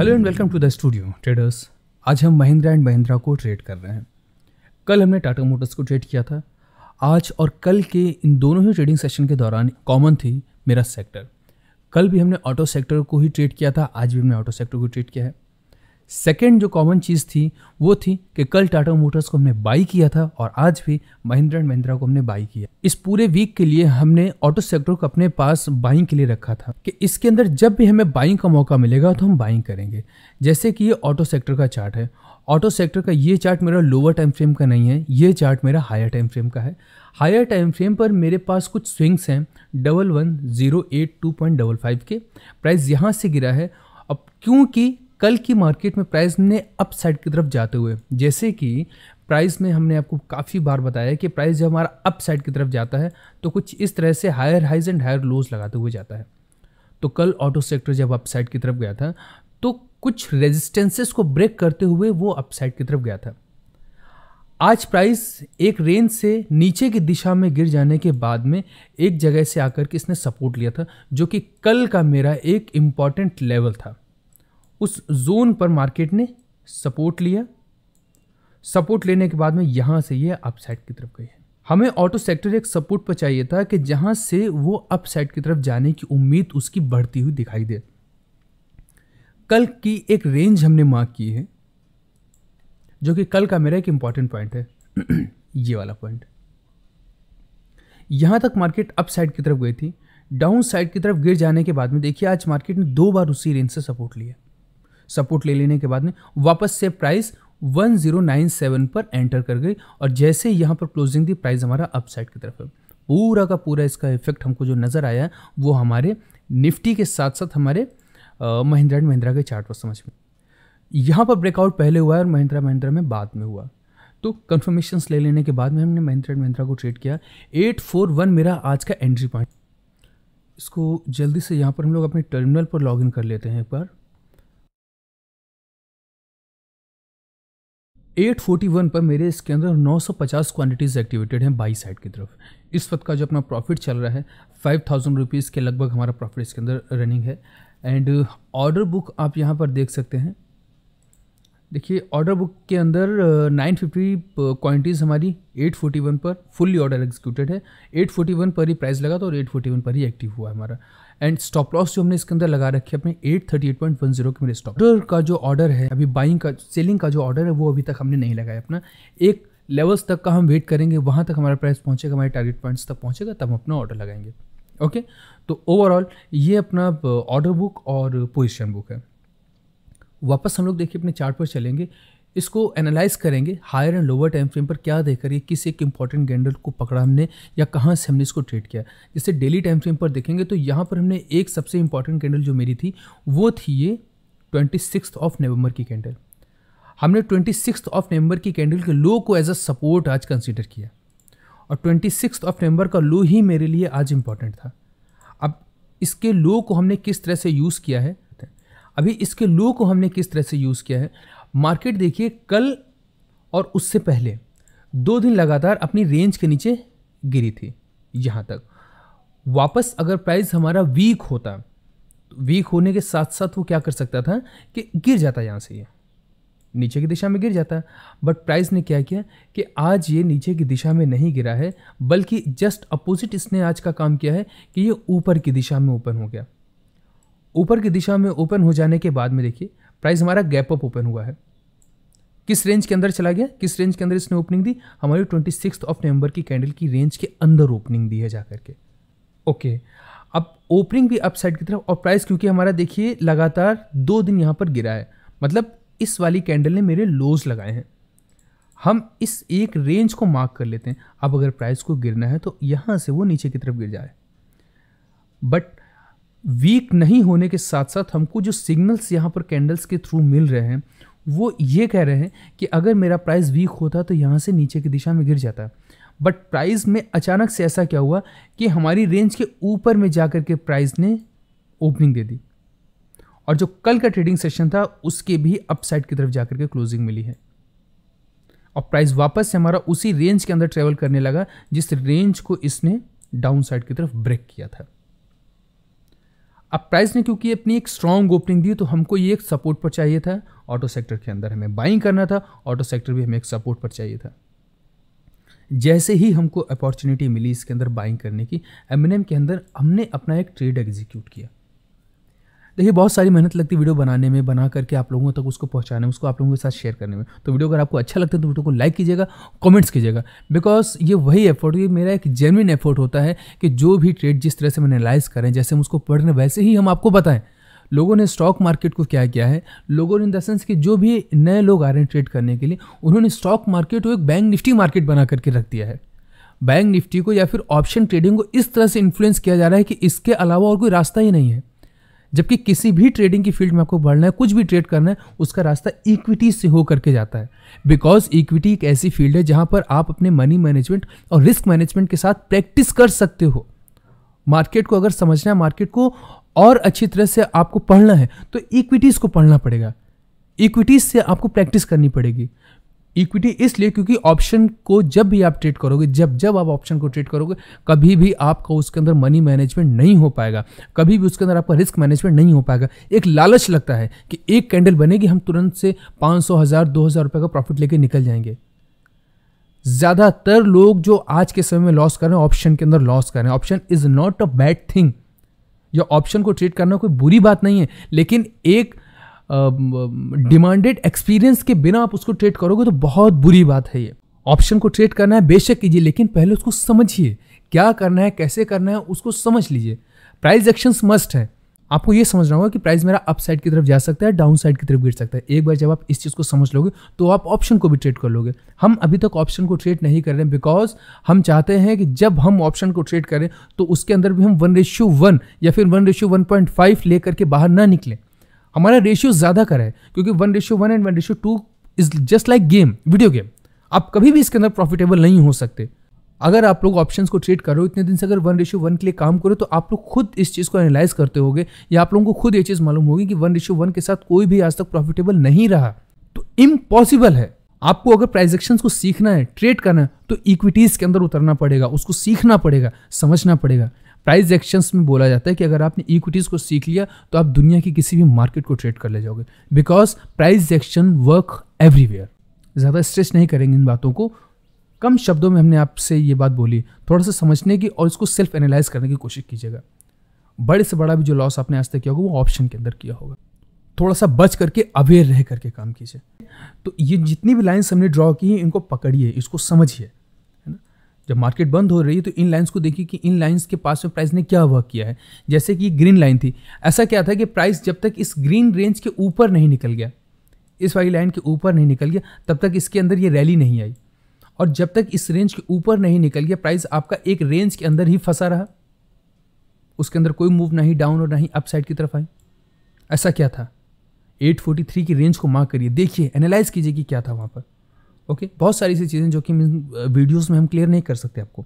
Hello and welcome to the studio traders आज हम Mahindra and Mahindra को ट्रेड कर रहे हैं कल हमने टाटा मोटर्स को ट्रेड किया था आज और कल के इन दोनों ही ट्रेडिंग सेशन के दौरान कॉमन थी मेरा सेक्टर कल भी हमने ऑटो सेक्टर को ही ट्रेड किया था आज भी हमने ऑटो सेक्टर को ट्रेड किया है सेकेंड जो कॉमन चीज़ थी वो थी कि कल टाटा मोटर्स को हमने बाई किया था और आज भी महिंद्रा एंड महिंद्रा को हमने बाई किया इस पूरे वीक के लिए हमने ऑटो सेक्टर को अपने पास बाइंग के लिए रखा था कि इसके अंदर जब भी हमें बाइंग का मौका मिलेगा तो हम बाइंग करेंगे जैसे कि ये ऑटो सेक्टर का चार्ट है ऑटो सेक्टर का ये चार्ट मेरा लोअर टाइम फ्रेम का नहीं है ये चार्ट मेरा हायर टाइम फ्रेम का है हायर टाइम फ्रेम पर मेरे पास कुछ स्विंग्स हैं double one zero eight two point double five के प्राइस यहाँ से गिरा है अब क्योंकि कल की मार्केट में प्राइस ने अप साइड की तरफ जाते हुए जैसे कि प्राइस में हमने आपको काफ़ी बार बताया कि प्राइस जब हमारा अप साइड की तरफ जाता है तो कुछ इस तरह से higher highs and higher lows लगाते हुए जाता है तो कल ऑटो सेक्टर जब अप साइड की तरफ गया था तो कुछ रेजिस्टेंसेस को ब्रेक करते हुए वो अप साइड की तरफ गया था आज प्राइस एक रेंज से नीचे की दिशा में गिर जाने के बाद में एक जगह से आकर के इसने सपोर्ट लिया था जो कि कल का मेरा एक इम्पॉर्टेंट लेवल था उस जोन पर मार्केट ने सपोर्ट लिया सपोर्ट लेने के बाद में यहाँ से ये अपसाइड की तरफ गई है हमें ऑटो सेक्टर एक सपोर्ट पर चाहिए था कि जहाँ से वो अपसाइड की तरफ जाने की उम्मीद उसकी बढ़ती हुई दिखाई दे कल की एक रेंज हमने मार्क की है जो कि कल का मेरा एक इंपॉर्टेंट पॉइंट है ये वाला पॉइंट यहाँ तक मार्केट अप साइड की तरफ गई थी डाउन साइड की तरफ गिर जाने के बाद में देखिए आज मार्केट ने दो बार उसी रेंज से सपोर्ट लिया सपोर्ट ले लेने के बाद में वापस से प्राइस 1097 पर एंटर कर गई और जैसे यहाँ पर क्लोजिंग दी प्राइस हमारा अपसाइड की तरफ है पूरा का पूरा इसका इफेक्ट हमको जो नज़र आया है वो हमारे निफ्टी के साथ साथ हमारे महिंद्रा एंड महिंद्रा के चार्ट पर समझ में यहाँ पर ब्रेकआउट पहले हुआ है और महिंद्रा महिंद्रा में बाद में हुआ तो कन्फर्मेशन ले लेने के बाद में हमने महिंद्रा एंड महिंद्रा को ट्रेड किया एट फोर वन मेरा आज का एंट्री पॉइंट इसको जल्दी से यहाँ पर हम लोग अपने टर्मिनल पर लॉग कर लेते हैं एक बार 841 पर मेरे इसके अंदर 950 क्वांटिटीज़ एक्टिवेटेड हैं बाई साइड की तरफ इस वक्त का जो अपना प्रॉफिट चल रहा है फाइव थाउजेंड रुपीज़ के लगभग हमारा प्रॉफिट इसके अंदर रनिंग है एंड ऑर्डर बुक आप यहाँ पर देख सकते हैं देखिए ऑर्डर बुक के अंदर नाइन फिफ्टी क्वान्टिटीज़ हमारी एट फोर्टी वन पर फुल्ली ऑर्डर एग्जीक्यूटेड है एट फोर्टी वन पर ही प्राइस लगा था और एट फोर्टी वन पर ही एक्टिव हुआ हमारा एंड स्टॉप लॉस जो हमने इसके अंदर लगा रखे अपने eight thirty eight point one zero के मेरे स्टॉप ऑर्डर का जो ऑर्डर है अभी बाइंग का सेलिंग का जो ऑर्डर है वो अभी तक हमने नहीं लगाया अपना एक लेवल्स तक का हम वेट करेंगे वहाँ तक हमारा प्राइस पहुँचेगा हमारे टारगेट पॉइंट्स तक पहुँचेगा तब हम अपना ऑर्डर लगाएंगे ओके तो ओवरऑल ये अपना ऑर्डर बुक और पोजिशन बुक है वापस हम लोग देखिए अपने चार्ट पर चलेंगे इसको एनालाइज करेंगे higher and lower time frame पर क्या देखकर ये किस एक इंपॉर्टेंट कैंडल को पकड़ा हमने या कहाँ से हमने इसको ट्रेड किया जैसे डेली टाइम फ्रेम पर देखेंगे तो यहाँ पर हमने एक सबसे इंपॉर्टेंट कैंडल जो मेरी थी वो थी ये ट्वेंटी सिक्स ऑफ नवंबर की कैंडल हमने ट्वेंटी सिक्स ऑफ नवंबर की कैंडल के लो को एज अ सपोर्ट आज कंसिडर किया और ट्वेंटी सिक्स ऑफ नवंबर का लो ही मेरे लिए आज इंपॉर्टेंट था अब इसके लो को हमने किस तरह से यूज़ किया है अभी इसके लो को हमने किस तरह से यूज़ किया है मार्केट देखिए कल और उससे पहले दो दिन लगातार अपनी रेंज के नीचे गिरी थी यहाँ तक वापस अगर प्राइस हमारा वीक होता तो वीक होने के साथ साथ वो क्या कर सकता था कि गिर जाता यहाँ से ये नीचे की दिशा में गिर जाता बट प्राइस ने क्या किया कि आज ये नीचे की दिशा में नहीं गिरा है बल्कि जस्ट अपोजिट इसने आज का काम किया है कि ये ऊपर की दिशा में ओपन हो गया ऊपर की दिशा में ओपन हो जाने के बाद में देखिए प्राइस हमारा गैप अप ओपन हुआ है किस रेंज के अंदर चला गया किस रेंज के अंदर इसने ओपनिंग दी हमारी ट्वेंटी सिक्स ऑफ नवंबर की कैंडल की रेंज के अंदर ओपनिंग दी है जाकर के ओके अब ओपनिंग भी अपसाइड की तरफ और प्राइस क्योंकि हमारा देखिए लगातार दो दिन यहाँ पर गिरा है मतलब इस वाली कैंडल ने मेरे लोज लगाए हैं हम इस एक रेंज को मार्क कर लेते हैं अब अगर प्राइस को गिरना है तो यहाँ से वो नीचे की तरफ गिर जाए बट वीक नहीं होने के साथ साथ हमको जो सिग्नल्स यहाँ पर कैंडल्स के थ्रू मिल रहे हैं वो ये कह रहे हैं कि अगर मेरा प्राइस वीक होता तो यहाँ से नीचे की दिशा में गिर जाता है बट प्राइस में अचानक से ऐसा क्या हुआ कि हमारी रेंज के ऊपर में जा के प्राइस ने ओपनिंग दे दी और जो कल का ट्रेडिंग सेशन था उसके भी अपसाइड की तरफ जाकर के क्लोजिंग मिली है और प्राइस वापस से हमारा उसी रेंज के अंदर ट्रेवल करने लगा जिस रेंज को इसने डाउन साइड की तरफ ब्रेक किया था अब प्राइस ने क्योंकि अपनी एक स्ट्रॉन्ग ओपनिंग दी तो हमको ये एक सपोर्ट पर चाहिए था ऑटो सेक्टर के अंदर हमें बाइंग करना था ऑटो सेक्टर भी हमें एक सपोर्ट पर चाहिए था जैसे ही हमको अपॉर्चुनिटी मिली इसके अंदर बाइंग करने की एम के अंदर हमने अपना एक ट्रेड एग्जीक्यूट किया देखिए बहुत सारी मेहनत लगती है वीडियो बनाने में बना करके आप लोगों तक उसको पहुंचाने में उसको आप लोगों के साथ शेयर करने में तो वीडियो अगर आपको अच्छा लगता है तो वीडियो को लाइक कीजिएगा कमेंट्स कीजिएगा बिकॉज ये वही एफर्ट ये मेरा एक जेनविन एफर्ट होता है कि जो भी ट्रेड जिस तरह से हम एनालाइज करें जैसे हम उसको पढ़ रहे वैसे ही हम आपको बताएं लोगों ने स्टॉक मार्केट को क्या किया है लोगों ने इन द सेंस कि जो भी नए लोग आ रहे हैं ट्रेड करने के लिए उन्होंने स्टॉक मार्केट को एक बैंक निफ्टी मार्केट बना करके रख दिया है बैंक निफ्टी को या फिर ऑप्शन ट्रेडिंग को इस तरह से इन्फ्लुएंस किया जा रहा है कि इसके अलावा और कोई रास्ता ही नहीं है जबकि किसी भी ट्रेडिंग की फील्ड में आपको बढ़ना है कुछ भी ट्रेड करना है उसका रास्ता इक्विटी से होकर के जाता है बिकॉज इक्विटी एक ऐसी फील्ड है जहाँ पर आप अपने मनी मैनेजमेंट और रिस्क मैनेजमेंट के साथ प्रैक्टिस कर सकते हो मार्केट को अगर समझना है मार्केट को और अच्छी तरह से आपको पढ़ना है तो इक्विटीज़ को पढ़ना पड़ेगा इक्विटीज़ से आपको प्रैक्टिस करनी पड़ेगी इक्विटी इसलिए क्योंकि ऑप्शन को जब भी आप ट्रेड करोगे जब जब आप ऑप्शन को ट्रेड करोगे कभी भी आपका उसके अंदर मनी मैनेजमेंट नहीं हो पाएगा कभी भी उसके अंदर आपका रिस्क मैनेजमेंट नहीं हो पाएगा एक लालच लगता है कि एक कैंडल बनेगी हम तुरंत से पाँच सौ हज़ार दो हज़ार रुपये का प्रॉफिट लेके निकल जाएंगे ज़्यादातर लोग जो आज के समय में लॉस कर रहे हैं ऑप्शन के अंदर लॉस कर रहे हैं option is not a bad thing या ऑप्शन को ट्रेड करना कोई बुरी बात नहीं है लेकिन एक डिमांडेड एक्सपीरियंस के बिना आप उसको ट्रेड करोगे तो बहुत बुरी बात है ये ऑप्शन को ट्रेड करना है बेशक कीजिए लेकिन पहले उसको समझिए क्या करना है कैसे करना है उसको समझ लीजिए प्राइस एक्शंस मस्ट है आपको ये समझना होगा कि प्राइस मेरा अप साइड की तरफ जा सकता है डाउन साइड की तरफ गिर सकता है एक बार जब आप इस चीज़ को समझ लोगे तो आप ऑप्शन को भी ट्रेड कर लोगे हम अभी तक ऑप्शन को ट्रेड नहीं कर रहे हैं बिकॉज हम चाहते हैं कि जब हम ऑप्शन को ट्रेड करें तो उसके अंदर भी हम वन रेशियो वन या फिर one ratio one point five ले करके बाहर ना निकलें हमारा रेशियो ज़्यादा कर है क्योंकि one ratio one and one ratio two is just like game video game आप कभी भी इसके अंदर प्रॉफिटेबल नहीं हो सकते अगर आप लोग ऑप्शन को ट्रेड करो इतने दिन से अगर वन रेशियो वन के लिए काम करो तो आप लोग खुद इस चीज़ को एनालाइज करते होगे या आप लोगों को खुद ये चीज़ मालूम होगी कि वन रेशियो वन के साथ कोई भी आज तक प्रॉफिटेबल नहीं रहा तो इम्पॉसिबल है आपको अगर प्राइजेक्शन को सीखना है ट्रेड करना है तो इक्विटीज़ के अंदर उतरना पड़ेगा उसको सीखना पड़ेगा समझना पड़ेगा प्राइस एक्शंस में बोला जाता है कि अगर आपने इक्विटीज़ को सीख लिया तो आप दुनिया की किसी भी मार्केट को ट्रेड कर ले जाओगे because price action work everywhere ज़्यादा स्ट्रेस नहीं करेंगे इन बातों को कम शब्दों में हमने आपसे ये बात बोली थोड़ा सा समझने की और इसको सेल्फ एनालाइज करने की कोशिश कीजिएगा बड़े से बड़ा भी जो लॉस आपने आज तक किया होगा वो ऑप्शन के अंदर किया होगा थोड़ा सा बच करके अवेयर रह करके काम कीजिए तो ये जितनी भी लाइन्स हमने ड्रॉ की हैं इनको पकड़िए इसको समझिए जब मार्केट बंद हो रही है तो इन लाइंस को देखिए कि इन लाइंस के पास में प्राइस ने क्या वर्क किया है जैसे कि ग्रीन लाइन थी ऐसा क्या था कि प्राइस जब तक इस ग्रीन रेंज के ऊपर नहीं निकल गया इस वाली लाइन के ऊपर नहीं निकल गया तब तक इसके अंदर ये रैली नहीं आई और जब तक इस रेंज के ऊपर नहीं निकल गया प्राइस आपका एक रेंज के अंदर ही फंसा रहा उसके अंदर कोई मूव नहीं डाउन और ना ही अपसाइड की तरफ आई ऐसा क्या था 843 की रेंज को मार्क करिए देखिए एनालाइज कीजिए कि क्या था वहाँ पर ओके okay? बहुत सारी ऐसी चीज़ें जो कि वीडियोस में हम क्लियर नहीं कर सकते आपको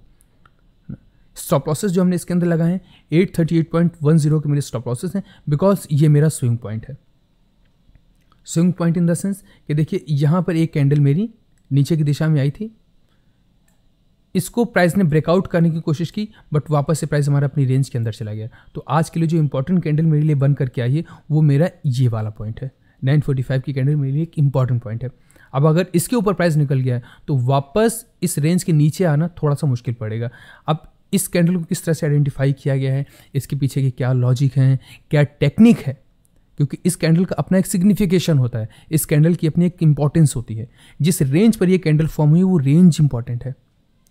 स्टॉप लॉसेस जो हमने इसके अंदर लगाए हैं eight thirty eight point one zero के मेरे स्टॉप लॉसेस हैं बिकॉज ये मेरा स्विंग पॉइंट है swing point in the sense कि देखिए यहाँ पर एक कैंडल मेरी नीचे की दिशा में आई थी इसको प्राइस ने ब्रेकआउट करने की कोशिश की बट वापस से प्राइस हमारा अपनी रेंज के अंदर चला गया तो आज के लिए जो इंपॉर्टेंट कैंडल मेरे लिए बन करके आई है वो मेरा ये वाला पॉइंट है 945 की कैंडल मेरे लिए एक इंपॉर्टेंट पॉइंट है अब अगर इसके ऊपर प्राइस निकल गया है तो वापस इस रेंज के नीचे आना थोड़ा सा मुश्किल पड़ेगा अब इस कैंडल को किस तरह से आइडेंटिफाई किया गया है इसके पीछे के क्या लॉजिक हैं क्या टेक्निक है क्योंकि इस कैंडल का अपना एक सिग्निफिकेशन होता है इस कैंडल की अपनी एक इंपॉर्टेंस होती है जिस रेंज पर ये कैंडल फॉर्म हुई वो रेंज इंपॉर्टेंट है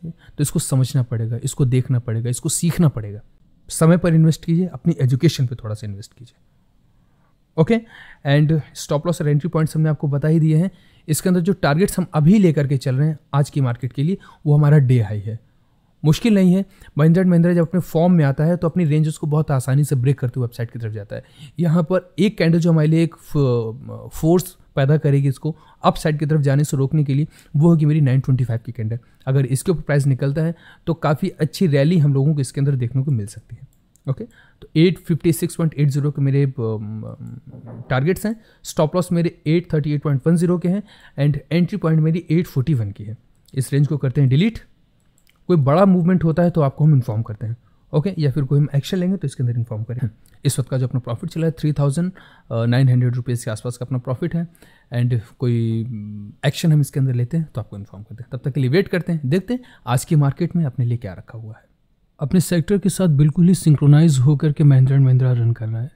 तो इसको समझना पड़ेगा इसको देखना पड़ेगा इसको सीखना पड़ेगा समय पर इन्वेस्ट कीजिए अपनी एजुकेशन पर थोड़ा सा इन्वेस्ट कीजिए ओके एंड स्टॉप लॉस और एंट्री पॉइंट्स हमने आपको बता ही दिए हैं इसके अंदर जो टारगेट्स हम अभी लेकर के चल रहे हैं आज की मार्केट के लिए वो हमारा डे हाई है मुश्किल नहीं है महिंद्रा एंड महिंद्रा जब अपने फॉर्म में आता है तो अपनी रेंज उसको बहुत आसानी से ब्रेक करते हुए वेबसाइट की तरफ जाता है यहाँ पर एक कैंडल जो हमारे लिए एक फोर्स पैदा करेगी इसको अप साइड की तरफ जाने से रोकने के लिए वो होगी मेरी 925 की कैंडल अगर इसके ऊपर प्राइस निकलता है तो काफ़ी अच्छी रैली हम लोगों को इसके अंदर देखने को मिल सकती है ओके तो eight eight fifty six point zero के मेरे टारगेट्स हैं स्टॉप लॉस मेरे eight eight thirty point one zero के हैं एंड एंट्री पॉइंट मेरी एट फोर्टी वन की है इस रेंज को करते हैं डिलीट कोई बड़ा मूवमेंट होता है तो आपको हम इन्फॉर्म करते हैं ओके okay, या फिर कोई हम एक्शन लेंगे तो इसके अंदर इन्फॉर्म करें इस वक्त का जो अपना प्रॉफिट चला है three thousand nine hundred rupees के आसपास का अपना प्रॉफिट है एंड कोई एक्शन हम इसके अंदर लेते हैं तो आपको इन्फॉर्म करते हैं तब तक के लिए वेट करते हैं देखते हैं आज की मार्केट में आपने लिए क्या रखा हुआ है अपने सेक्टर के साथ बिल्कुल ही सिंक्रोनाइज होकर के महिंद्रा एंड महिंद्रा रन कर रहा है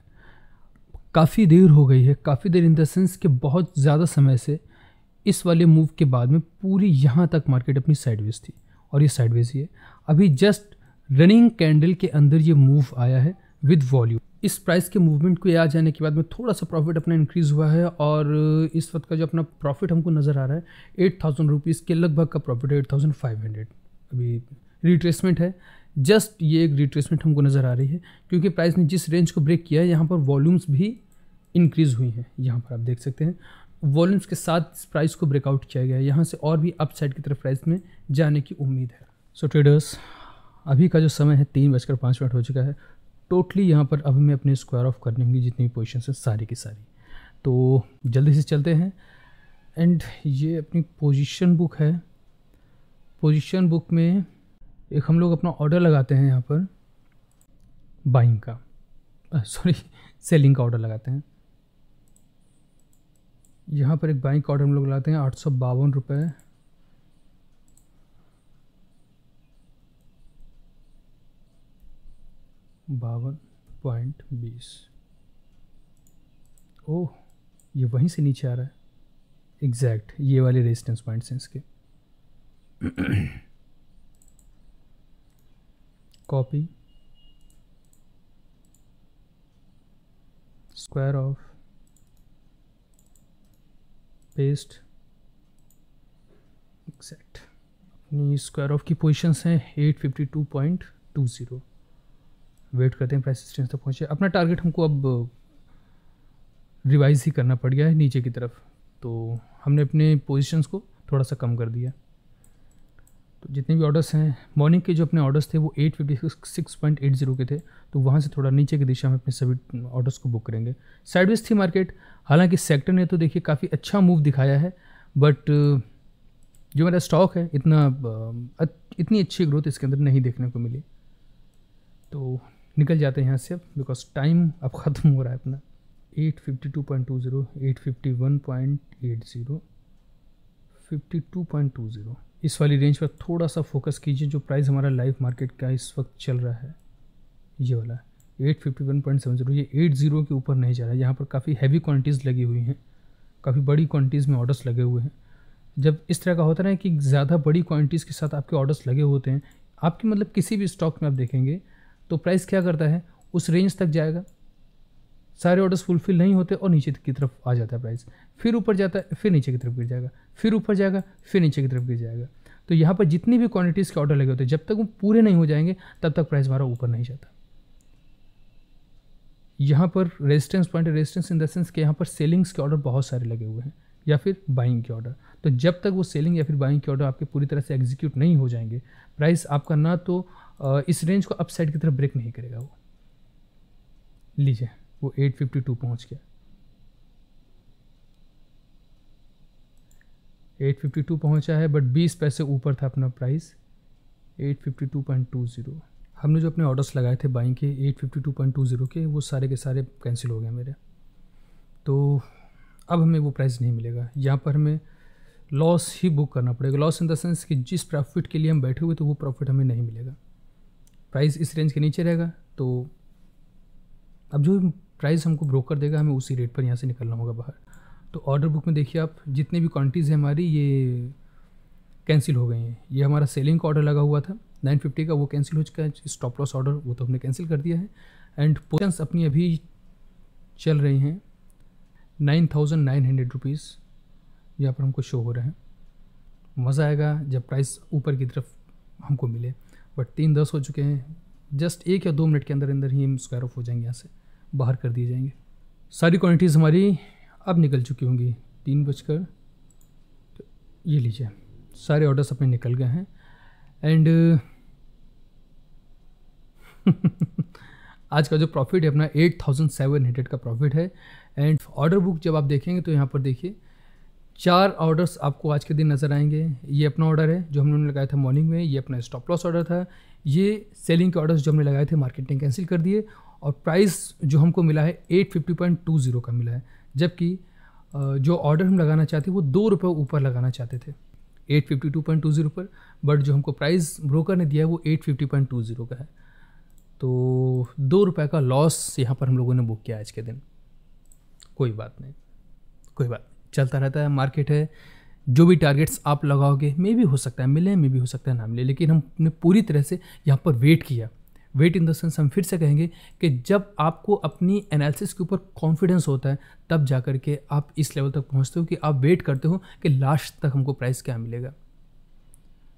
काफ़ी देर हो गई है काफ़ी देर इन द सेंस कि बहुत ज़्यादा समय से इस वाले मूव के बाद में पूरी यहाँ तक मार्केट अपनी साइडवेज थी और ये साइडवेज ही है अभी जस्ट रनिंग कैंडल के अंदर ये मूव आया है विद वॉल्यूम इस प्राइस के मूवमेंट को आ जाने के बाद में थोड़ा सा प्रॉफिट अपना इंक्रीज़ हुआ है और इस वक्त का जो अपना प्रॉफिट हमको नज़र आ रहा है एट थाउजेंड रुपीज़ के लगभग का प्रॉफिट है एट थाउजेंड फाइव हंड्रेड अभी रिट्रेसमेंट है जस्ट ये एक रिट्रेसमेंट हमको नज़र आ रही है क्योंकि प्राइस ने जिस रेंज को ब्रेक किया है यहाँ पर वॉल्यूम्स भी इंक्रीज़ हुई हैं यहाँ पर आप देख सकते हैं वॉल्यूम्स के साथ इस प्राइस को ब्रेकआउट किया गया है यहाँ से और भी अपसाइड की तरफ प्राइस में जाने की उम्मीद है सो so, ट्रेडर्स अभी का जो समय है तीन बजकर पाँच मिनट हो चुका है टोटली यहाँ पर अब हमें अपने स्क्वायर ऑफ करने होंगी जितनी भी पोजिशन है सारी की सारी तो जल्दी से चलते हैं एंड ये अपनी पोजिशन बुक है पोजिशन बुक में एक हम लोग अपना ऑर्डर लगाते हैं यहाँ पर बाइंग का सॉरी सेलिंग का ऑर्डर लगाते हैं यहाँ पर एक बाइंग का ऑर्डर हम लोग लगाते हैं आठ सौ बावन रुपये बावन पॉइंट बीस ओह ये वहीं से नीचे आ रहा है एग्जैक्ट ये वाले रेजिस्टेंस पॉइंट्स हैं इसके copy square of paste exact अपनी स्क्वायर ऑफ की पोजीशंस हैं eight fifty two point two zero wait करते हैं प्राइस रेजिस्टेंस तक तो पहुँचे अपना टारगेट हमको अब रिवाइज uh, ही करना पड़ गया है नीचे की तरफ तो हमने अपने पोजीशंस को थोड़ा सा कम कर दिया तो जितने भी ऑर्डर्स हैं मॉर्निंग के जो अपने ऑर्डर्स थे वो eight fifty six point eight zero के थे तो वहाँ से थोड़ा नीचे की दिशा में अपने सभी ऑर्डर्स को बुक करेंगे साइडवेज थी मार्केट हालांकि सेक्टर ने तो देखिए काफ़ी अच्छा मूव दिखाया है बट जो मेरा स्टॉक है इतना इतनी अच्छी ग्रोथ इसके अंदर नहीं देखने को मिली तो निकल जाते हैं यहाँ से बिकॉज टाइम अब ख़त्म हो रहा है अपना eight fifty two point two fifty one point eight zero fifty two point two zero इस वाली रेंज पर थोड़ा सा फोकस कीजिए जो प्राइस हमारा लाइव मार्केट का इस वक्त चल रहा है ये वाला eight fifty one point seven zero ये एट जीरो के ऊपर नहीं जा रहा है यहाँ पर काफ़ी हैवी क्वान्टिटीज़ लगी हुई हैं काफ़ी बड़ी क्वान्टिटीज़ में ऑर्डर्स लगे हुए हैं जब इस तरह का होता है कि ज़्यादा बड़ी क्वान्टिटीज़ के साथ आपके ऑर्डर्स लगे होते हैं आपके मतलब किसी भी स्टॉक में आप देखेंगे तो प्राइस क्या करता है उस रेंज तक जाएगा सारे ऑर्डर्स फुलफिल नहीं होते और नीचे की तरफ आ जाता है प्राइस फिर ऊपर जाता है फिर नीचे की तरफ गिर जाएगा फिर ऊपर जाएगा फिर नीचे की तरफ गिर जाएगा तो यहाँ पर जितनी भी क्वांटिटीज़ के ऑर्डर लगे होते हैं जब तक वो पूरे नहीं हो जाएंगे तब तक प्राइस हमारा ऊपर नहीं जाता यहाँ पर resistance point resistance in the sense कि यहाँ पर सेलिंग्स के ऑर्डर बहुत सारे लगे हुए हैं या फिर बाइंग के ऑर्डर तो जब तक वो सेलिंग या फिर बाइंग के ऑर्डर आपके पूरी तरह से एग्जीक्यूट नहीं हो जाएंगे प्राइस आपका ना तो इस रेंज को अपसाइड की तरफ ब्रेक नहीं करेगा वो लीजिए वो 852 पहुंच गया 852 पहुंचा है बट 20 पैसे ऊपर था अपना प्राइस 852.20 हमने जो अपने ऑर्डर्स लगाए थे बाइंग के 852.20 के वो सारे के सारे कैंसिल हो गए मेरे तो अब हमें वो प्राइस नहीं मिलेगा यहाँ पर हमें लॉस ही बुक करना पड़ेगा लॉस इन द सेंस कि जिस प्रॉफिट के लिए हम बैठे हुए तो वो प्रॉफिट हमें नहीं मिलेगा प्राइस इस रेंज के नीचे रहेगा तो अब जो प्राइस हमको ब्रोकर देगा हमें उसी रेट पर यहाँ से निकलना होगा बाहर तो ऑर्डर बुक में देखिए आप जितने भी क्वान्टिटीज़ हैं हमारी ये कैंसिल हो गई हैं ये हमारा सेलिंग का ऑर्डर लगा हुआ था 950 का वो कैंसिल हो चुका है स्टॉप लॉस ऑर्डर वो तो हमने कैंसिल कर दिया है एंड पोजिशंस अपनी अभी चल रही हैं nine thousand nine hundred rupees यहाँ पर हमको शो हो रहे हैं मज़ा आएगा जब प्राइस ऊपर की तरफ हमको मिले बट तीन दस हो चुके हैं जस्ट एक या दो मिनट के अंदर अंदर ही हम स्क्वायर ऑफ हो जाएंगे यहाँ से बाहर कर दिए जाएंगे सारी क्वान्टिटीज़ हमारी अब निकल चुकी होंगी तीन बजकर तो ये लीजिए सारे ऑर्डर्स अपने निकल गए हैं एंड आज का जो प्रॉफिट है अपना एट थाउजेंड सेवन हंड्रेड का प्रॉफिट है एंड ऑर्डर बुक जब आप देखेंगे तो यहाँ पर देखिए चार ऑर्डर्स आपको आज के दिन नज़र आएंगे ये अपना ऑर्डर है जो हमने लगाया था मॉर्निंग में ये अपना स्टॉप लॉस ऑर्डर था ये सेलिंग के ऑर्डर्स जो हमने लगाए थे मार्केट ने कैंसिल कर दिए और प्राइस जो हमको मिला है eight fifty point two zero का मिला है जबकि जो ऑर्डर हम लगाना चाहते वो दो रुपये ऊपर लगाना चाहते थे eight fifty two point two zero पर बट जो हमको प्राइस ब्रोकर ने दिया है वो eight fifty point two zero का है तो दो रुपये का लॉस यहाँ पर हम लोगों ने बुक किया आज के दिन कोई बात नहीं कोई बात नहीं चलता रहता है मार्केट है जो भी टारगेट्स आप लगाओगे मे भी हो सकता है मिले मे भी हो सकता है ना मिले लेकिन हमने पूरी तरह से यहाँ पर वेट किया वेट इन द सेंस हम फिर से कहेंगे कि जब आपको अपनी एनालिसिस के ऊपर कॉन्फिडेंस होता है तब जा कर के आप इस लेवल तक पहुंचते हो कि आप वेट करते हो कि लास्ट तक हमको प्राइस क्या मिलेगा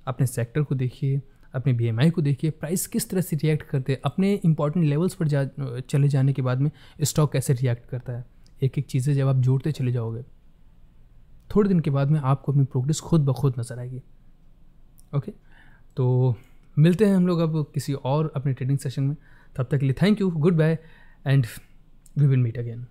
अपने सेक्टर को देखिए अपने बी को देखिए प्राइस किस तरह से रिएक्ट करते हैं अपने इंपॉर्टेंट लेवल्स पर जा चले जाने के बाद में स्टॉक कैसे रिएक्ट करता है एक एक चीज़ें जब आप जोड़ते चले जाओगे थोड़े दिन के बाद में आपको अपनी प्रोग्रेस खुद ब खुद नज़र आएगी ओके तो मिलते हैं हम लोग अब किसी और अपने ट्रेडिंग सेशन में तब तक के लिए thank you good bye and we will meet again